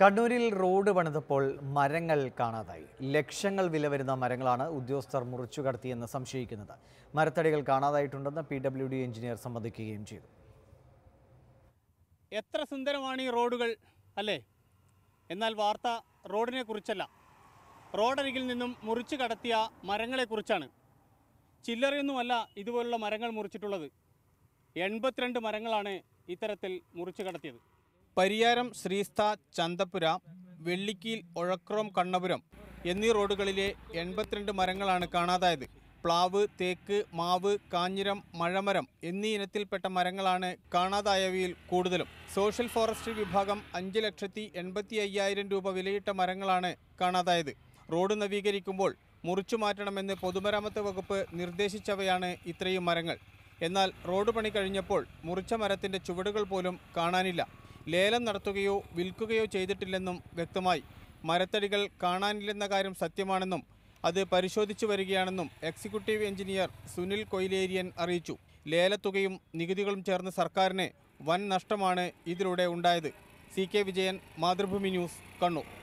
കണ്ണൂരിൽ റോഡ് പണിതപ്പോൾ മരങ്ങൾ കാണാതായി ലക്ഷങ്ങൾ വില വരുന്ന മരങ്ങളാണ് ഉദ്യോഗസ്ഥർ മുറിച്ചു കടത്തിയെന്ന് സംശയിക്കുന്നത് മരത്തടികൾ കാണാതായിട്ടുണ്ടെന്ന് പി ഡബ്ല്യു ഡി എഞ്ചിനീയർ സമ്മതിക്കുകയും ചെയ്തു എത്ര സുന്ദരമാണ് ഈ റോഡുകൾ അല്ലേ എന്നാൽ വാർത്ത റോഡിനെ കുറിച്ചല്ല റോഡരികിൽ നിന്നും മുറിച്ചു കടത്തിയ മരങ്ങളെക്കുറിച്ചാണ് ചില്ലറയൊന്നുമല്ല ഇതുപോലുള്ള മരങ്ങൾ മുറിച്ചിട്ടുള്ളത് എൺപത്തിരണ്ട് മരങ്ങളാണ് ഇത്തരത്തിൽ മുറിച്ചു കടത്തിയത് പരിയാരം ശ്രീസ്ഥ ചന്തപുര വെള്ളിക്കീൽ ഒഴക്രോം കണ്ണപുരം എന്നീ റോഡുകളിലെ എൺപത്തിരണ്ട് മരങ്ങളാണ് കാണാതായത് പ്ലാവ് തേക്ക് മാവ് കാഞ്ഞിരം മഴമരം എന്നീ ഇനത്തിൽപ്പെട്ട മരങ്ങളാണ് കാണാതായവയിൽ കൂടുതലും സോഷ്യൽ ഫോറസ്ട്രി വിഭാഗം അഞ്ച് ലക്ഷത്തി എൺപത്തി അയ്യായിരം രൂപ വിലയിട്ട മരങ്ങളാണ് കാണാതായത് റോഡ് നവീകരിക്കുമ്പോൾ മുറിച്ചു മാറ്റണമെന്ന് പൊതുമരാമത്ത് വകുപ്പ് നിർദ്ദേശിച്ചവയാണ് ഇത്രയും മരങ്ങൾ എന്നാൽ റോഡ് പണി കഴിഞ്ഞപ്പോൾ മുറിച്ച മരത്തിന്റെ ചുവടുകൾ പോലും കാണാനില്ല ലേലം നടത്തുകയോ വിൽക്കുകയോ ചെയ്തിട്ടില്ലെന്നും വ്യക്തമായി മരത്തടികൾ കാണാനില്ലെന്ന കാര്യം സത്യമാണെന്നും അത് പരിശോധിച്ചു വരികയാണെന്നും എക്സിക്യൂട്ടീവ് എഞ്ചിനീയർ സുനിൽ കൊയിലേരിയൻ അറിയിച്ചു ലേലത്തുകയും നികുതികളും ചേർന്ന് സർക്കാരിന് വൻ നഷ്ടമാണ് ഇതിലൂടെ ഉണ്ടായത് C K Vijayan Mathrubhumi news Kannur